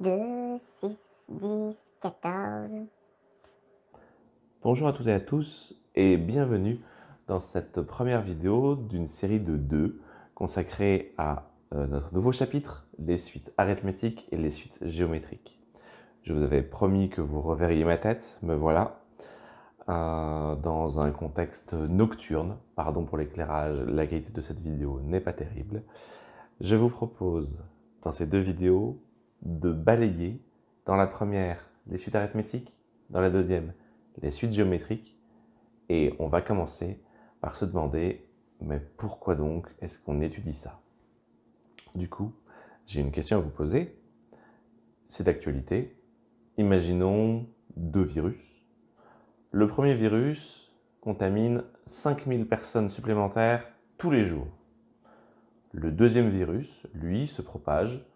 2, 6, 10, 14. Bonjour à toutes et à tous et bienvenue dans cette première vidéo d'une série de deux consacrée à euh, notre nouveau chapitre, les suites arithmétiques et les suites géométriques. Je vous avais promis que vous reverriez ma tête, me voilà, euh, dans un contexte nocturne. Pardon pour l'éclairage, la qualité de cette vidéo n'est pas terrible. Je vous propose, dans ces deux vidéos, de balayer dans la première les suites arithmétiques, dans la deuxième les suites géométriques, et on va commencer par se demander, mais pourquoi donc est-ce qu'on étudie ça Du coup, j'ai une question à vous poser. C'est d'actualité. Imaginons deux virus. Le premier virus contamine 5000 personnes supplémentaires tous les jours. Le deuxième virus, lui, se propage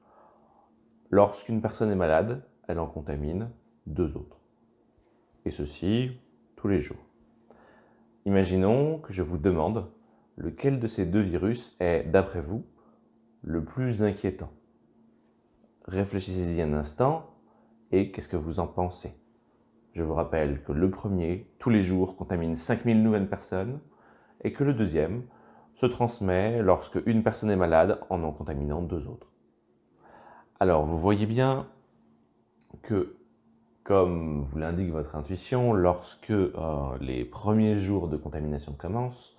Lorsqu'une personne est malade, elle en contamine deux autres. Et ceci tous les jours. Imaginons que je vous demande lequel de ces deux virus est, d'après vous, le plus inquiétant. Réfléchissez-y un instant et qu'est-ce que vous en pensez Je vous rappelle que le premier, tous les jours, contamine 5000 nouvelles personnes et que le deuxième se transmet lorsque une personne est malade en en contaminant deux autres. Alors, vous voyez bien que, comme vous l'indique votre intuition, lorsque euh, les premiers jours de contamination commencent,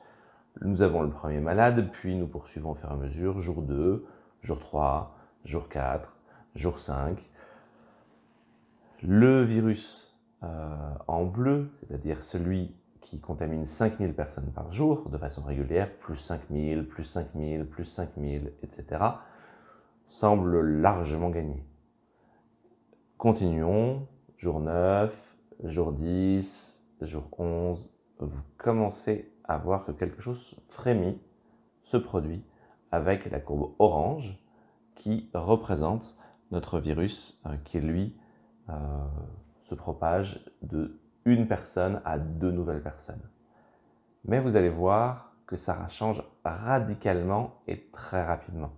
nous avons le premier malade, puis nous poursuivons au fur et à mesure, jour 2, jour 3, jour 4, jour 5. Le virus euh, en bleu, c'est-à-dire celui qui contamine 5000 personnes par jour de façon régulière, plus 5000, plus 5000, plus 5000, etc., semble largement gagné. Continuons, jour 9, jour 10, jour 11, vous commencez à voir que quelque chose frémit, se produit avec la courbe orange qui représente notre virus euh, qui, lui, euh, se propage de une personne à deux nouvelles personnes. Mais vous allez voir que ça change radicalement et très rapidement.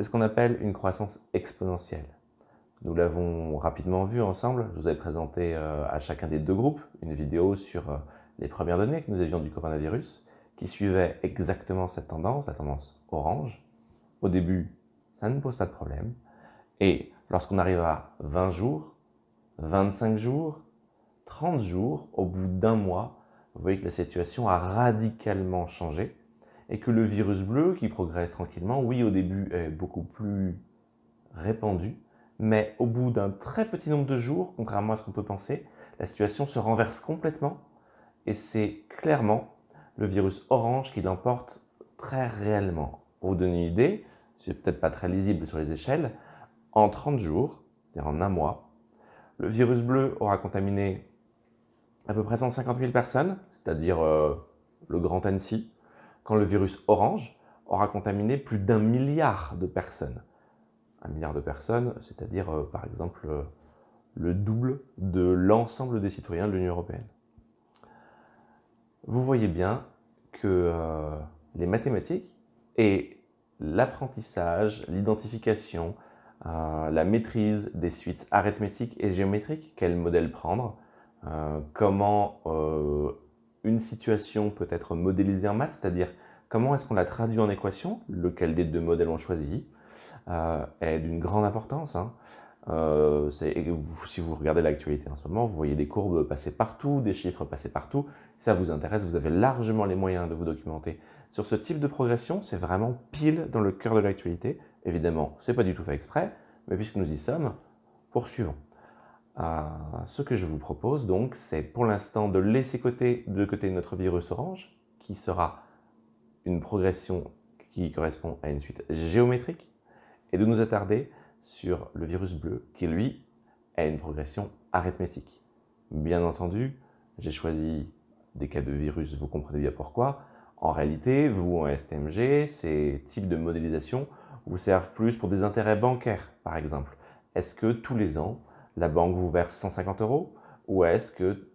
C'est ce qu'on appelle une croissance exponentielle. Nous l'avons rapidement vu ensemble, je vous avais présenté euh, à chacun des deux groupes une vidéo sur euh, les premières données que nous avions du coronavirus, qui suivait exactement cette tendance, la tendance orange. Au début, ça ne pose pas de problème. Et lorsqu'on arrive à 20 jours, 25 jours, 30 jours, au bout d'un mois, vous voyez que la situation a radicalement changé et que le virus bleu, qui progresse tranquillement, oui, au début est beaucoup plus répandu, mais au bout d'un très petit nombre de jours, contrairement à ce qu'on peut penser, la situation se renverse complètement et c'est clairement le virus orange qui l'emporte très réellement. Pour vous donner une idée, c'est peut-être pas très lisible sur les échelles, en 30 jours, c'est-à-dire en un mois, le virus bleu aura contaminé à peu près 150 000 personnes, c'est-à-dire euh, le Grand Annecy, le virus orange aura contaminé plus d'un milliard de personnes. Un milliard de personnes, c'est-à-dire euh, par exemple euh, le double de l'ensemble des citoyens de l'Union européenne. Vous voyez bien que euh, les mathématiques et l'apprentissage, l'identification, la maîtrise des suites arithmétiques et géométriques, quel modèle prendre, comment une situation peut être modélisée en maths, c'est-à-dire comment est-ce qu'on la traduit en équation, lequel des deux modèles on choisit, euh, est d'une grande importance. Hein. Euh, si vous regardez l'actualité en ce moment, vous voyez des courbes passer partout, des chiffres passer partout. ça vous intéresse, vous avez largement les moyens de vous documenter. Sur ce type de progression, c'est vraiment pile dans le cœur de l'actualité. Évidemment, ce n'est pas du tout fait exprès, mais puisque nous y sommes, poursuivons ce que je vous propose donc, c'est pour l'instant de laisser côté, de côté notre virus orange, qui sera une progression qui correspond à une suite géométrique, et de nous attarder sur le virus bleu, qui lui a une progression arithmétique. Bien entendu, j'ai choisi des cas de virus, vous comprenez bien pourquoi. En réalité, vous en STMG, ces types de modélisation vous servent plus pour des intérêts bancaires, par exemple. Est-ce que tous les ans, la banque vous verse 150 euros ou est-ce que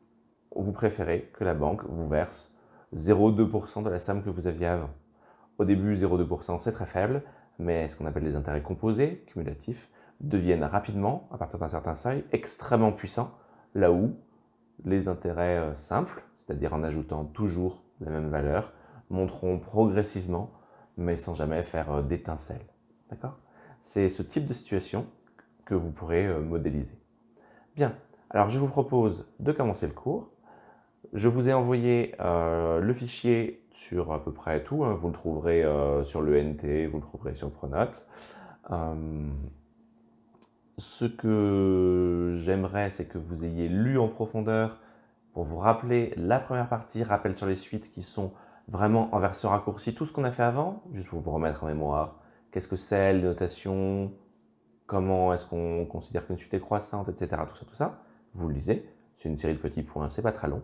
vous préférez que la banque vous verse 0,2% de la somme que vous aviez avant Au début, 0,2% c'est très faible, mais ce qu'on appelle les intérêts composés, cumulatifs, deviennent rapidement, à partir d'un certain seuil, extrêmement puissants, là où les intérêts euh, simples, c'est-à-dire en ajoutant toujours la même valeur, monteront progressivement, mais sans jamais faire euh, d'étincelle. D'accord C'est ce type de situation que vous pourrez euh, modéliser. Bien, alors je vous propose de commencer le cours. Je vous ai envoyé euh, le fichier sur à peu près tout. Hein. Vous le trouverez euh, sur sur NT, vous le trouverez sur Pronote. Euh, ce que j'aimerais, c'est que vous ayez lu en profondeur pour vous rappeler la première partie, rappel sur les suites qui sont vraiment en version raccourci, tout ce qu'on a fait avant, juste pour vous remettre en mémoire. Qu'est-ce que c'est, les notations, comment est-ce qu'on considère qu'une suite est croissante, etc. Tout ça, tout ça. Vous le lisez, c'est une série de petits points, c'est pas très long.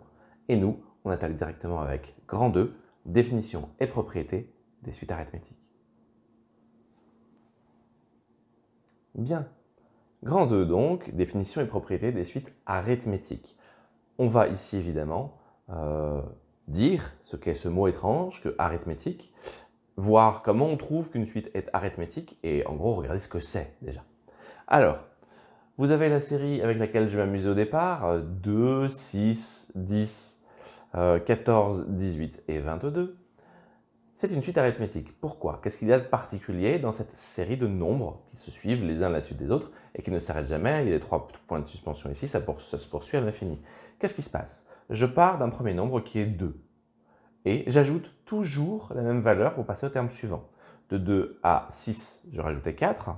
Et nous, on attaque directement avec grand 2, définition et propriété des suites arithmétiques. Bien. Grand 2 donc, définition et propriété des suites arithmétiques. On va ici évidemment euh, dire ce qu'est ce mot étrange que arithmétique, voir comment on trouve qu'une suite est arithmétique et en gros regarder ce que c'est déjà. Alors, vous avez la série avec laquelle je m'amuser au départ, 2, 6, 10, 14, 18 et 22. C'est une suite arithmétique. Pourquoi Qu'est-ce qu'il y a de particulier dans cette série de nombres qui se suivent les uns à la suite des autres et qui ne s'arrêtent jamais Il y a les trois points de suspension ici, ça, ça se poursuit à l'infini. Qu'est-ce qui se passe Je pars d'un premier nombre qui est 2 et j'ajoute toujours la même valeur pour passer au terme suivant. De 2 à 6, je rajoutais 4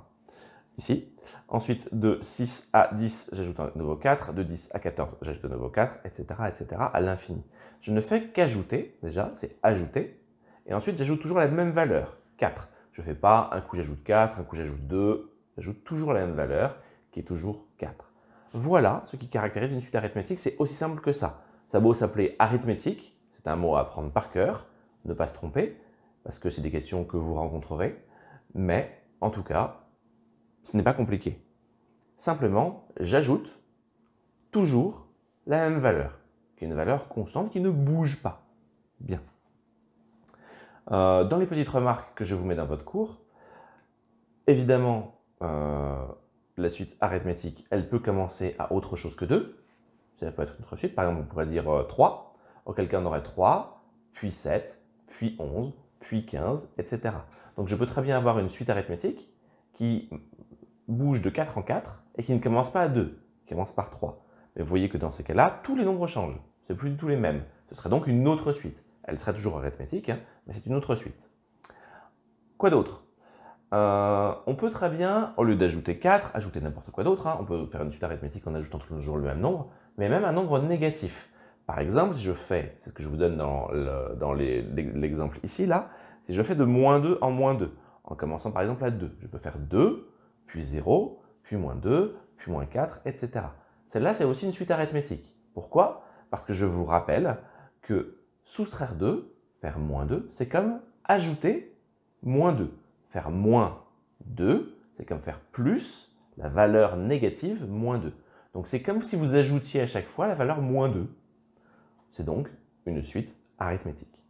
ici. Ensuite, de 6 à 10, j'ajoute un nouveau 4. De 10 à 14, j'ajoute un nouveau 4, etc. etc. à l'infini. Je ne fais qu'ajouter, déjà, c'est ajouter. Et ensuite, j'ajoute toujours la même valeur, 4. Je ne fais pas un coup j'ajoute 4, un coup j'ajoute 2. J'ajoute toujours la même valeur, qui est toujours 4. Voilà ce qui caractérise une suite arithmétique. C'est aussi simple que ça. Ça beau s'appeler arithmétique, c'est un mot à apprendre par cœur, ne pas se tromper, parce que c'est des questions que vous rencontrerez. Mais, en tout cas, ce n'est pas compliqué. Simplement, j'ajoute toujours la même valeur, une valeur constante qui ne bouge pas. Bien. Euh, dans les petites remarques que je vous mets dans votre cours, évidemment, euh, la suite arithmétique, elle peut commencer à autre chose que 2. Ça peut être une autre suite. Par exemple, on pourrait dire 3, euh, auquel on aurait 3, puis 7, puis 11, puis 15, etc. Donc je peux très bien avoir une suite arithmétique qui bouge de 4 en 4 et qui ne commence pas à 2, qui commence par 3. Mais vous voyez que dans ces cas-là, tous les nombres changent. Ce C'est plus du tout les mêmes. Ce serait donc une autre suite. Elle serait toujours arithmétique, hein, mais c'est une autre suite. Quoi d'autre euh, On peut très bien, au lieu d'ajouter 4, ajouter n'importe quoi d'autre. Hein. On peut faire une suite arithmétique en ajoutant toujours le même nombre, mais même un nombre négatif. Par exemple, si je fais, c'est ce que je vous donne dans l'exemple ici, là, si je fais de moins 2 en moins 2, en commençant par exemple à 2, je peux faire 2 puis 0, puis moins 2, puis moins 4, etc. Celle-là, c'est aussi une suite arithmétique. Pourquoi Parce que je vous rappelle que soustraire 2, faire moins 2, c'est comme ajouter moins 2. Faire moins 2, c'est comme faire plus la valeur négative moins 2. Donc c'est comme si vous ajoutiez à chaque fois la valeur moins 2. C'est donc une suite arithmétique.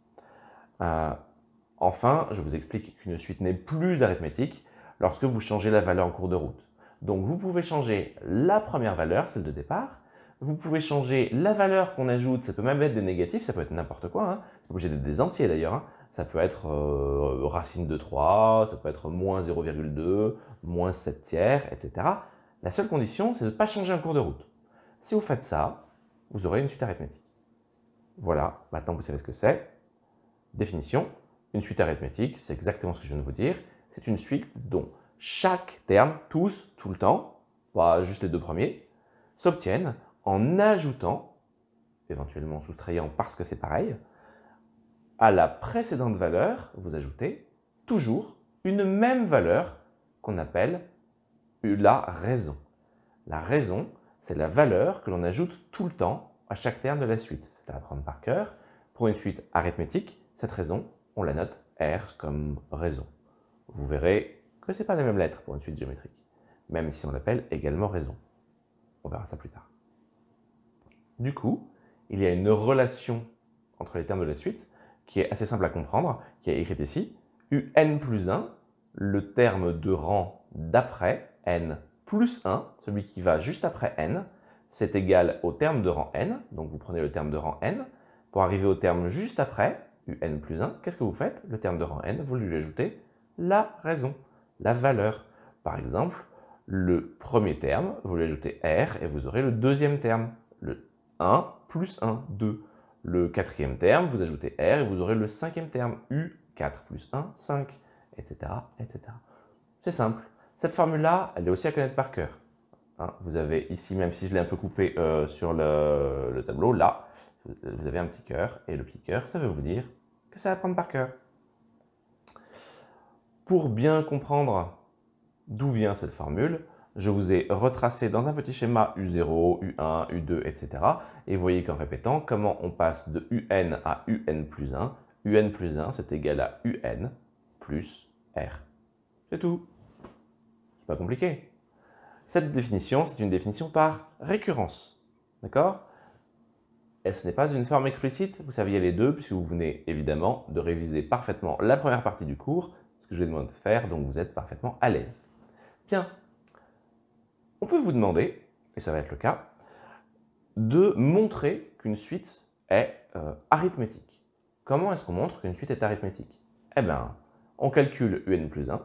Euh, enfin, je vous explique qu'une suite n'est plus arithmétique lorsque vous changez la valeur en cours de route. Donc vous pouvez changer la première valeur, celle de départ, vous pouvez changer la valeur qu'on ajoute, ça peut même être des négatifs, ça peut être n'importe quoi, hein. c'est obligé d'être des entiers d'ailleurs, hein. ça peut être euh, racine de 3, ça peut être moins 0,2, moins 7 tiers, etc. La seule condition, c'est de ne pas changer en cours de route. Si vous faites ça, vous aurez une suite arithmétique. Voilà, maintenant vous savez ce que c'est. Définition, une suite arithmétique, c'est exactement ce que je viens de vous dire c'est une suite dont chaque terme, tous, tout le temps, pas bah, juste les deux premiers, s'obtiennent en ajoutant, éventuellement soustrayant parce que c'est pareil, à la précédente valeur, vous ajoutez toujours une même valeur qu'on appelle la raison. La raison, c'est la valeur que l'on ajoute tout le temps à chaque terme de la suite. C'est à apprendre par cœur. Pour une suite arithmétique, cette raison, on la note R comme raison vous verrez que ce n'est pas la même lettre pour une suite géométrique, même si on l'appelle également raison. On verra ça plus tard. Du coup, il y a une relation entre les termes de la suite qui est assez simple à comprendre, qui est écrite ici. UN plus 1, le terme de rang d'après N plus 1, celui qui va juste après N, c'est égal au terme de rang N. Donc vous prenez le terme de rang N. Pour arriver au terme juste après, UN plus 1, qu'est-ce que vous faites Le terme de rang N, vous lui ajoutez la raison, la valeur. Par exemple, le premier terme, vous lui ajoutez R et vous aurez le deuxième terme, le 1 plus 1, 2. Le quatrième terme, vous ajoutez R et vous aurez le cinquième terme, U, 4 plus 1, 5, etc. etc. C'est simple. Cette formule-là, elle est aussi à connaître par cœur. Hein, vous avez ici, même si je l'ai un peu coupé euh, sur le, le tableau, là, vous avez un petit cœur, et le petit cœur, ça veut vous dire que ça va prendre par cœur. Pour bien comprendre d'où vient cette formule, je vous ai retracé dans un petit schéma U0, U1, U2, etc. Et vous voyez qu'en répétant, comment on passe de UN à UN plus 1. UN plus 1, c'est égal à UN plus R. C'est tout. C'est pas compliqué. Cette définition, c'est une définition par récurrence. D'accord Et ce n'est pas une forme explicite. Vous saviez les deux, puisque vous venez évidemment de réviser parfaitement la première partie du cours je demande de faire, donc vous êtes parfaitement à l'aise. Bien, on peut vous demander, et ça va être le cas, de montrer qu'une suite est euh, arithmétique. Comment est-ce qu'on montre qu'une suite est arithmétique Eh bien, on calcule un plus 1,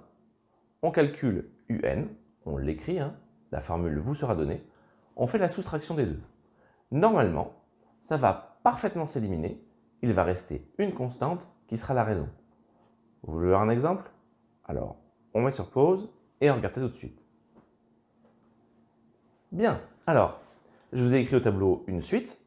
on calcule un, on l'écrit, hein, la formule vous sera donnée, on fait la soustraction des deux. Normalement, ça va parfaitement s'éliminer, il va rester une constante qui sera la raison. Vous voulez voir un exemple alors, on met sur pause et on regarde tout de suite. Bien, alors, je vous ai écrit au tableau une suite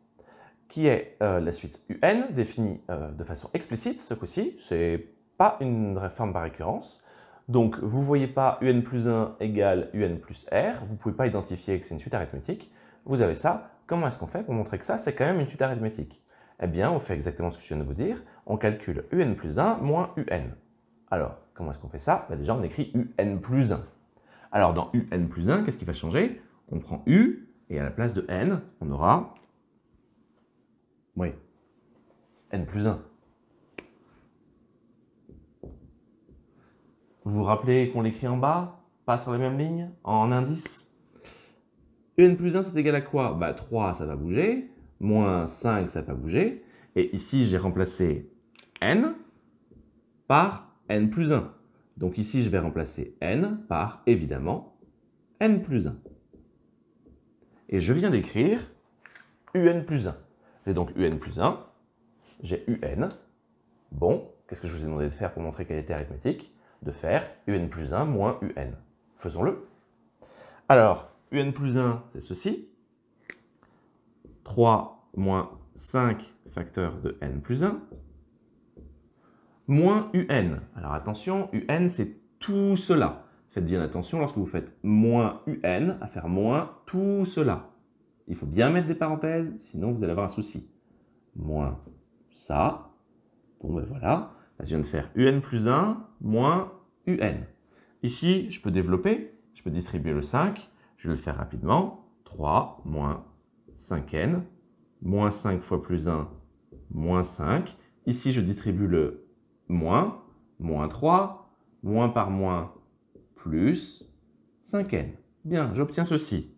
qui est euh, la suite UN, définie euh, de façon explicite ce coup-ci, c'est pas une réforme par récurrence. Donc vous ne voyez pas UN plus 1 égale UN plus R, vous ne pouvez pas identifier que c'est une suite arithmétique. Vous avez ça, comment est-ce qu'on fait pour montrer que ça c'est quand même une suite arithmétique Eh bien on fait exactement ce que je viens de vous dire, on calcule UN plus 1 moins UN. Alors, comment est-ce qu'on fait ça bah, Déjà, on écrit un plus 1. Alors, dans un plus 1, qu'est-ce qui va changer On prend u, et à la place de n, on aura... Oui, n plus 1. Vous vous rappelez qu'on l'écrit en bas, pas sur la même ligne, en indice un plus 1, c'est égal à quoi bah, 3, ça va bouger, moins 5, ça va bouger, et ici, j'ai remplacé n par n plus 1. Donc ici, je vais remplacer n par, évidemment, n plus 1. Et je viens d'écrire un plus 1. J'ai donc un plus 1, j'ai un. Bon, qu'est-ce que je vous ai demandé de faire pour montrer qu'elle était arithmétique De faire un plus 1 moins un. Faisons-le. Alors, un plus 1, c'est ceci. 3 moins 5 facteurs de n plus 1 moins UN. Alors attention, UN, c'est tout cela. Faites bien attention lorsque vous faites moins UN à faire moins tout cela. Il faut bien mettre des parenthèses, sinon vous allez avoir un souci. Moins ça. Bon ben voilà, je viens de faire UN plus 1 moins UN. Ici, je peux développer, je peux distribuer le 5, je vais le faire rapidement. 3 moins 5N, moins 5 fois plus 1, moins 5. Ici, je distribue le moins, moins 3, moins par moins, plus 5n. Bien, j'obtiens ceci.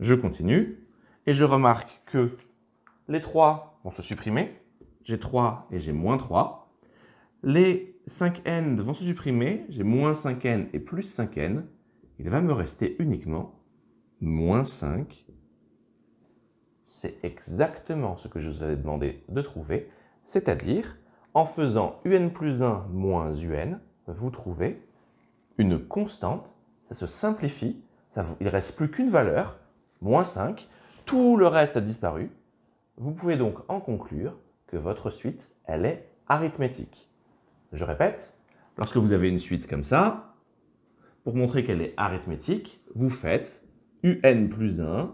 Je continue et je remarque que les 3 vont se supprimer. J'ai 3 et j'ai moins 3. Les 5n vont se supprimer. J'ai moins 5n et plus 5n. Il va me rester uniquement moins 5. C'est exactement ce que je vous avais demandé de trouver, c'est-à-dire en faisant un plus 1 moins un, vous trouvez une constante, ça se simplifie, il ne reste plus qu'une valeur, moins 5, tout le reste a disparu. Vous pouvez donc en conclure que votre suite, elle est arithmétique. Je répète, lorsque vous avez une suite comme ça, pour montrer qu'elle est arithmétique, vous faites un plus 1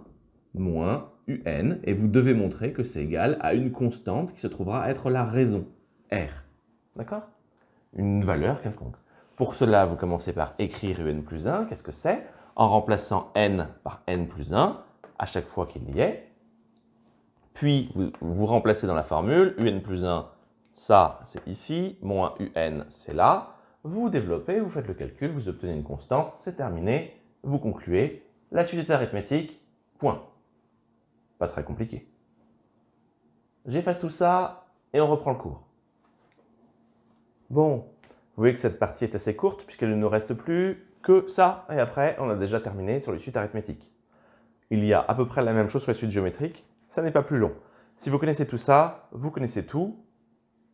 moins un, et vous devez montrer que c'est égal à une constante qui se trouvera être la raison. R. D'accord Une valeur quelconque. Pour cela, vous commencez par écrire UN plus 1, qu'est-ce que c'est En remplaçant N par N plus 1, à chaque fois qu'il y est. Puis, vous, remplacez dans la formule UN plus 1, ça c'est ici, moins UN c'est là. Vous développez, vous faites le calcul, vous obtenez une constante, c'est terminé, vous concluez, la suite est arithmétique, point. Pas très compliqué. J'efface tout ça et on reprend le cours. Bon, vous voyez que cette partie est assez courte puisqu'elle ne nous reste plus que ça, et après on a déjà terminé sur les suites arithmétiques. Il y a à peu près la même chose sur les suites géométriques, ça n'est pas plus long. Si vous connaissez tout ça, vous connaissez tout,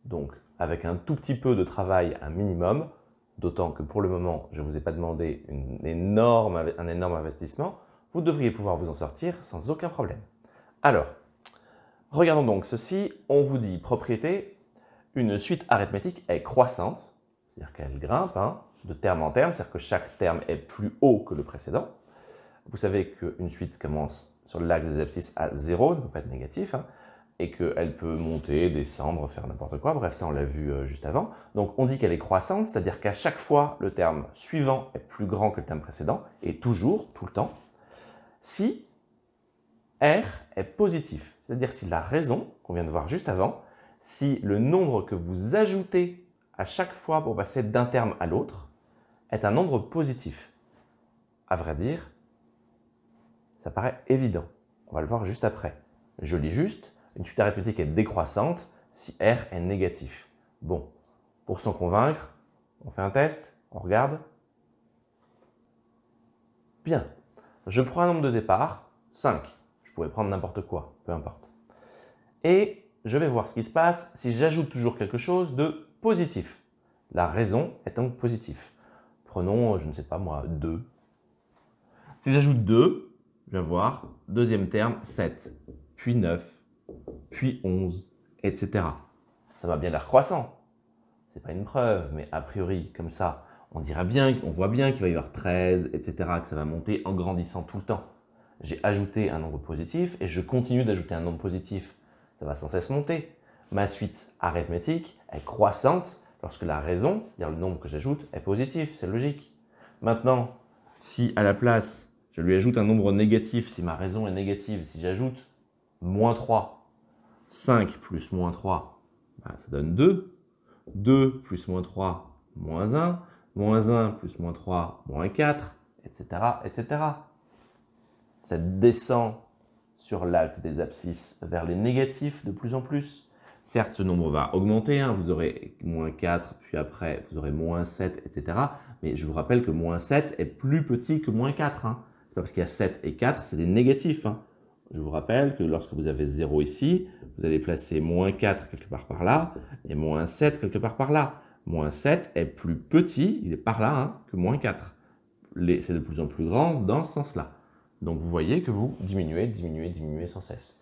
donc avec un tout petit peu de travail, un minimum, d'autant que pour le moment, je ne vous ai pas demandé énorme, un énorme investissement, vous devriez pouvoir vous en sortir sans aucun problème. Alors, regardons donc ceci, on vous dit propriété une suite arithmétique est croissante, c'est-à-dire qu'elle grimpe hein, de terme en terme, c'est-à-dire que chaque terme est plus haut que le précédent. Vous savez qu'une suite commence sur l'axe des abscisses à 0, ne peut pas être négatif, hein, et qu'elle peut monter, descendre, faire n'importe quoi, bref, ça on l'a vu euh, juste avant. Donc on dit qu'elle est croissante, c'est-à-dire qu'à chaque fois le terme suivant est plus grand que le terme précédent, et toujours, tout le temps, si R est positif, c'est-à-dire si la raison qu'on vient de voir juste avant si le nombre que vous ajoutez à chaque fois pour passer d'un terme à l'autre est un nombre positif. À vrai dire, ça paraît évident. On va le voir juste après. Je lis juste, une suite arithmétique est décroissante si R est négatif. Bon, pour s'en convaincre, on fait un test, on regarde. Bien, je prends un nombre de départ, 5. Je pourrais prendre n'importe quoi, peu importe. Et je vais voir ce qui se passe si j'ajoute toujours quelque chose de positif. La raison est donc positive. Prenons, euh, je ne sais pas moi, 2. Si j'ajoute 2, je vais voir, deuxième terme, 7, puis 9, puis 11, etc. Ça va bien l'air croissant. C'est pas une preuve, mais a priori, comme ça, on dira bien, on voit bien qu'il va y avoir 13, etc., que ça va monter en grandissant tout le temps. J'ai ajouté un nombre positif et je continue d'ajouter un nombre positif ça va sans cesse monter. Ma suite arithmétique est croissante lorsque la raison, c'est-à-dire le nombre que j'ajoute, est positif, c'est logique. Maintenant, si à la place, je lui ajoute un nombre négatif, si ma raison est négative, si j'ajoute moins 3, 5 plus moins 3, bah, ça donne 2. 2 plus moins 3, moins 1. Moins 1 plus moins 3, moins 4, etc. etc. Ça descend sur l'axe des abscisses vers les négatifs de plus en plus. Certes, ce nombre va augmenter, hein, vous aurez moins 4, puis après vous aurez moins 7, etc. Mais je vous rappelle que moins 7 est plus petit que moins 4. Hein. C'est parce qu'il y a 7 et 4, c'est des négatifs. Hein. Je vous rappelle que lorsque vous avez 0 ici, vous allez placer moins 4 quelque part par là, et moins 7 quelque part par là. Moins 7 est plus petit, il est par là, hein, que moins 4. C'est de plus en plus grand dans ce sens-là. Donc vous voyez que vous diminuez, diminuez, diminuez sans cesse.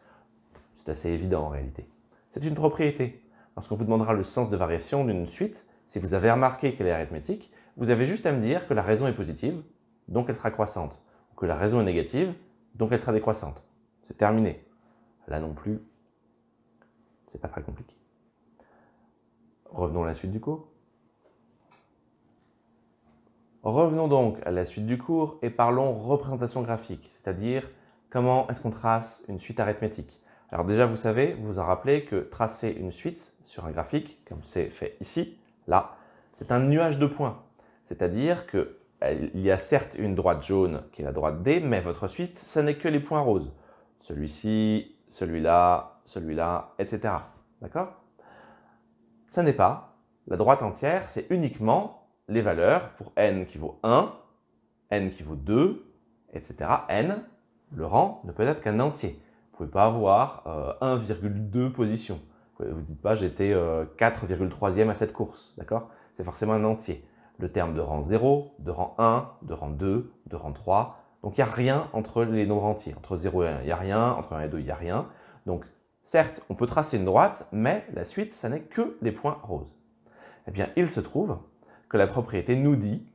C'est assez évident en réalité. C'est une propriété. Lorsqu'on vous demandera le sens de variation d'une suite, si vous avez remarqué qu'elle est arithmétique, vous avez juste à me dire que la raison est positive, donc elle sera croissante, ou que la raison est négative, donc elle sera décroissante. C'est terminé. Là non plus, c'est pas très compliqué. Revenons à la suite du cours. Revenons donc à la suite du cours et parlons représentation graphique, c'est-à-dire comment est-ce qu'on trace une suite arithmétique. Alors déjà, vous savez, vous vous en rappelez que tracer une suite sur un graphique, comme c'est fait ici, là, c'est un nuage de points. C'est-à-dire qu'il euh, y a certes une droite jaune qui est la droite D, mais votre suite, ce n'est que les points roses. Celui-ci, celui-là, celui-là, etc. D'accord Ce n'est pas la droite entière, c'est uniquement les valeurs pour n qui vaut 1, n qui vaut 2, etc. n, le rang ne peut être qu'un entier. Vous ne pouvez pas avoir 1,2 euh, position. Vous ne dites pas j'étais 4,3e euh, à cette course, d'accord C'est forcément un entier. Le terme de rang 0, de rang 1, de rang 2, de rang 3. Donc il n'y a rien entre les nombres entiers. Entre 0 et 1, il n'y a rien. Entre 1 et 2, il n'y a rien. Donc certes, on peut tracer une droite, mais la suite, ça n'est que les points roses. Eh bien, il se trouve que la propriété nous dit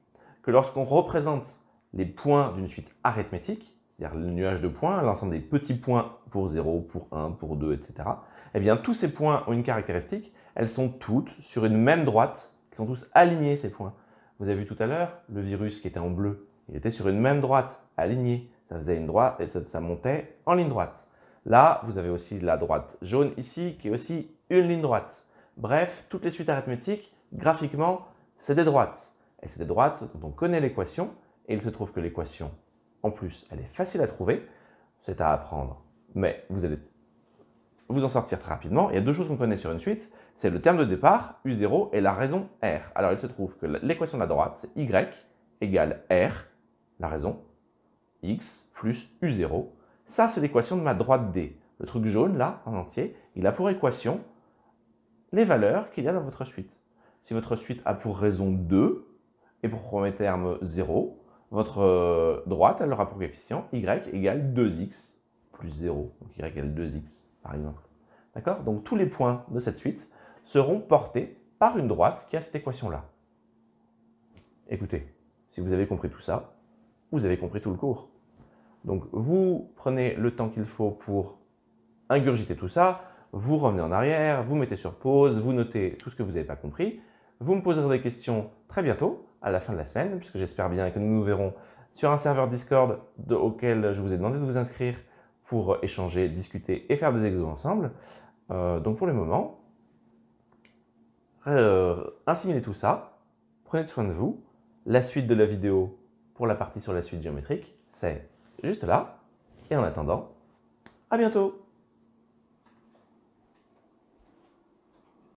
que lorsqu'on représente les points d'une suite arithmétique, c'est-à-dire le nuage de points, l'ensemble des petits points pour 0, pour 1, pour 2, etc., eh bien tous ces points ont une caractéristique, elles sont toutes sur une même droite, Elles sont tous alignés ces points. Vous avez vu tout à l'heure, le virus qui était en bleu, il était sur une même droite, aligné, Ça faisait une droite et ça, ça montait en ligne droite. Là, vous avez aussi la droite jaune ici, qui est aussi une ligne droite. Bref, toutes les suites arithmétiques, graphiquement, c'est des droites. Et c'est des droites dont on connaît l'équation, et il se trouve que l'équation, en plus, elle est facile à trouver, c'est à apprendre, mais vous allez vous en sortir très rapidement. Il y a deux choses qu'on connaît sur une suite, c'est le terme de départ, U0, et la raison R. Alors il se trouve que l'équation de la droite, c'est Y égale R, la raison, X plus U0. Ça, c'est l'équation de ma droite D. Le truc jaune, là, en entier, il a pour équation les valeurs qu'il y a dans votre suite. Si votre suite a pour raison 2 et pour premier terme 0, votre euh, droite, elle aura pour coefficient y égale 2x plus 0, donc y égale 2x par exemple. D'accord Donc tous les points de cette suite seront portés par une droite qui a cette équation-là. Écoutez, si vous avez compris tout ça, vous avez compris tout le cours. Donc vous prenez le temps qu'il faut pour ingurgiter tout ça, vous revenez en arrière, vous mettez sur pause, vous notez tout ce que vous n'avez pas compris, vous me poserez des questions très bientôt, à la fin de la semaine, puisque j'espère bien que nous nous verrons sur un serveur Discord auquel je vous ai demandé de vous inscrire pour échanger, discuter et faire des exos ensemble. Euh, donc pour le moment, euh, assimilez tout ça, prenez soin de vous. La suite de la vidéo pour la partie sur la suite géométrique, c'est juste là. Et en attendant, à bientôt